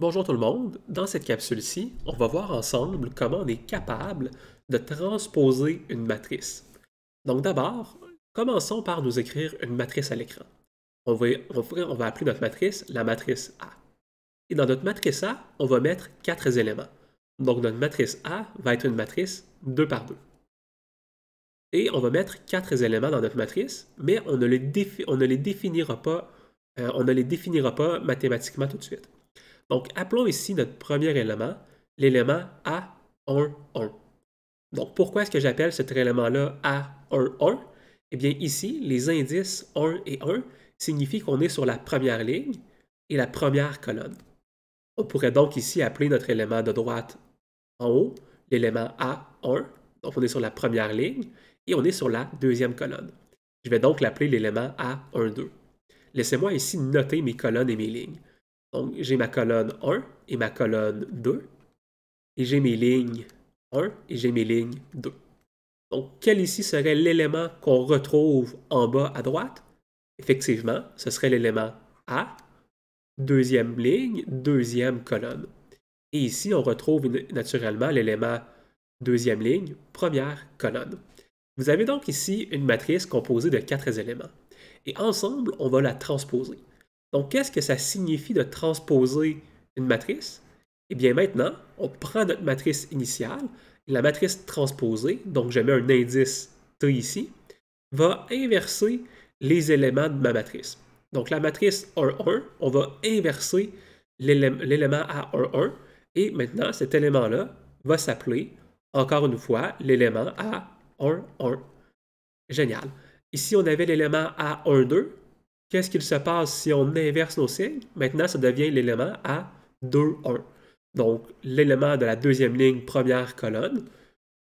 Bonjour tout le monde. Dans cette capsule-ci, on va voir ensemble comment on est capable de transposer une matrice. Donc d'abord, commençons par nous écrire une matrice à l'écran. On va, appeler notre matrice la matrice A. Et dans notre matrice A, on va mettre quatre éléments. Donc notre matrice A va être une matrice 2 par 2. Et on va mettre quatre éléments dans notre matrice, mais on ne les, pas, euh, on ne les définira pas mathématiquement tout de suite. Donc, appelons ici notre premier élément, l'élément A11. Donc, pourquoi est-ce que j'appelle cet élément-là A11? Eh bien, ici, les indices 1 et 1 signifient qu'on est sur la première ligne et la première colonne. On pourrait donc ici appeler notre élément de droite en haut, l'élément A1. Donc, on est sur la première ligne et on est sur la deuxième colonne. Je vais donc l'appeler l'élément A12. Laissez-moi ici noter mes colonnes et mes lignes. Donc, j'ai ma colonne 1 et ma colonne 2. Et j'ai mes lignes 1 et j'ai mes lignes 2. Donc, quel ici serait l'élément qu'on retrouve en bas à droite? Effectivement, ce serait l'élément A, deuxième ligne, deuxième colonne. Et ici, on retrouve naturellement l'élément deuxième ligne, première colonne. Vous avez donc ici une matrice composée de quatre éléments. Et ensemble, on va la transposer. Donc, qu'est-ce que ça signifie de transposer une matrice? Eh bien, maintenant, on prend notre matrice initiale, la matrice transposée, donc je mets un indice T ici, va inverser les éléments de ma matrice. Donc, la matrice 1, 1, on va inverser l'élément à 1, 1, et maintenant, cet élément-là va s'appeler, encore une fois, l'élément à 1, 1. Génial. Ici, on avait l'élément A1, 2, Qu'est-ce qu'il se passe si on inverse nos signes? Maintenant, ça devient l'élément a 2, 1. Donc, l'élément de la deuxième ligne, première colonne.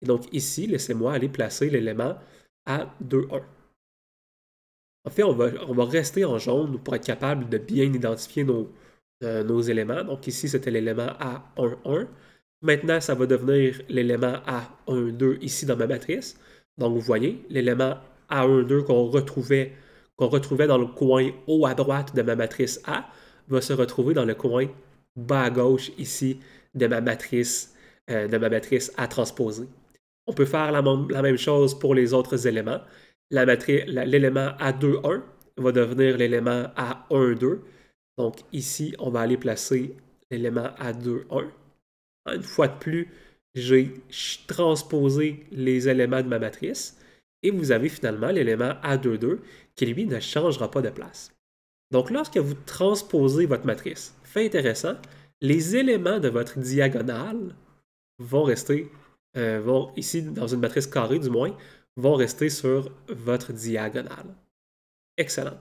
Et donc ici, laissez-moi aller placer l'élément a 2, 1. En fait, on va, rester en jaune pour être capable de bien identifier nos, euh, éléments. Donc ici, c'était l'élément a 1, 1. Maintenant, ça va devenir l'élément a 1, 2 ici dans ma matrice. Donc vous voyez, l'élément a 1, 2 qu'on retrouvait qu'on retrouvait dans le coin haut à droite de ma matrice A va se retrouver dans le coin bas à gauche ici de ma matrice, euh, de ma matrice A transposée. On peut faire la, la, même chose pour les autres éléments. L'élément A2,1 va devenir l'élément A1,2. Donc ici, on va aller placer l'élément A2,1. Une fois de plus, j'ai transposé les éléments de ma matrice. Et vous avez finalement l'élément A22 qui, lui, ne changera pas de place. Donc, lorsque vous transposez votre matrice, fait intéressant, les éléments de votre diagonale vont rester, euh, vont ici, dans une matrice carrée du moins, vont rester sur votre diagonale. Excellent.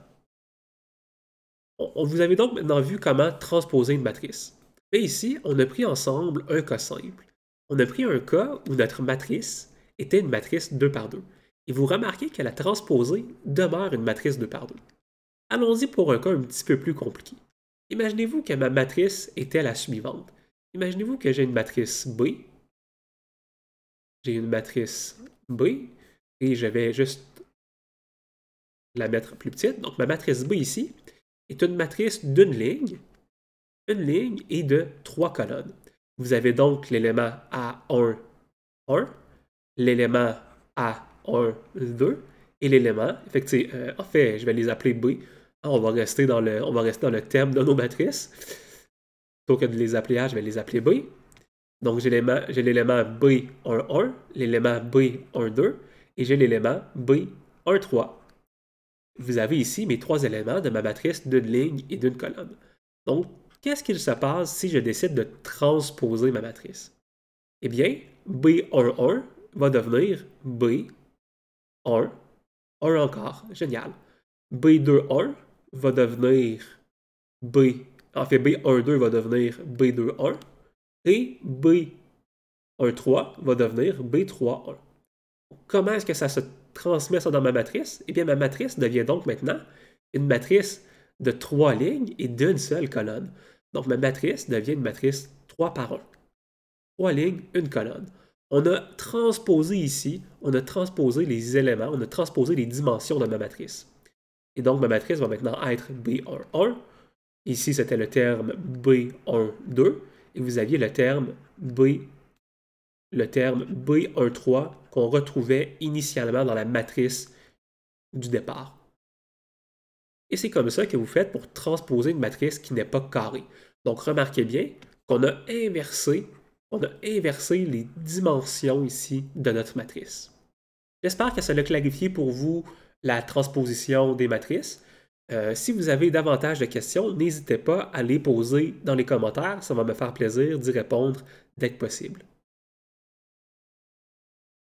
On, vous avez donc maintenant vu comment transposer une matrice. Et ici, on a pris ensemble un cas simple. On a pris un cas où notre matrice était une matrice 2 par 2 et vous remarquez que la transposée demeure une matrice 2 par 2. Allons-y pour un cas un petit peu plus compliqué. Imaginez-vous que ma matrice était la suivante. Imaginez-vous que j'ai une matrice B, j'ai une matrice B, et je vais juste la mettre plus petite. Donc ma matrice B ici est une matrice d'une ligne, une ligne et de trois colonnes. Vous avez donc l'élément A1, 1, l'élément A 1, 2, et l'élément, euh, en fait, je vais les appeler B. Ah, on, va rester dans le, on thème de nos matrices. Plutôt que de les appeler A, je vais les appeler B. Donc, j'ai l'élément B11, 1, l'élément b 2 et j'ai l'élément b 3. Vous avez ici mes trois éléments de ma matrice d'une ligne et d'une colonne. Donc, qu'est-ce qu'il se passe si je décide de transposer ma matrice? Eh bien, B11 va devenir B12. 1, 1 encore, génial. B2-1 va devenir B, en fait B1-2 va devenir B2-1 et B1-3 va devenir B3-1. Comment est-ce que ça se transmet ça dans ma matrice? Eh bien, ma matrice devient donc maintenant une matrice de trois lignes et d'une seule colonne. Donc, ma matrice devient une matrice 3 par 1. Trois lignes, une colonne. On a transposé ici, on a transposé les éléments, on a transposé les dimensions de ma matrice. Et donc, ma matrice va maintenant être B11. Ici, c'était le terme B12. Et vous aviez le terme B, le terme B13 qu'on retrouvait initialement dans la matrice du départ. Et c'est comme ça que vous faites pour transposer une matrice qui n'est pas carrée. Donc, remarquez bien qu'on a inversé on a inversé les dimensions ici de notre matrice. J'espère que cela clarifié pour vous la transposition des matrices. Euh, si vous avez davantage de questions, n'hésitez pas à les poser dans les commentaires. Ça va me faire plaisir d'y répondre dès que possible.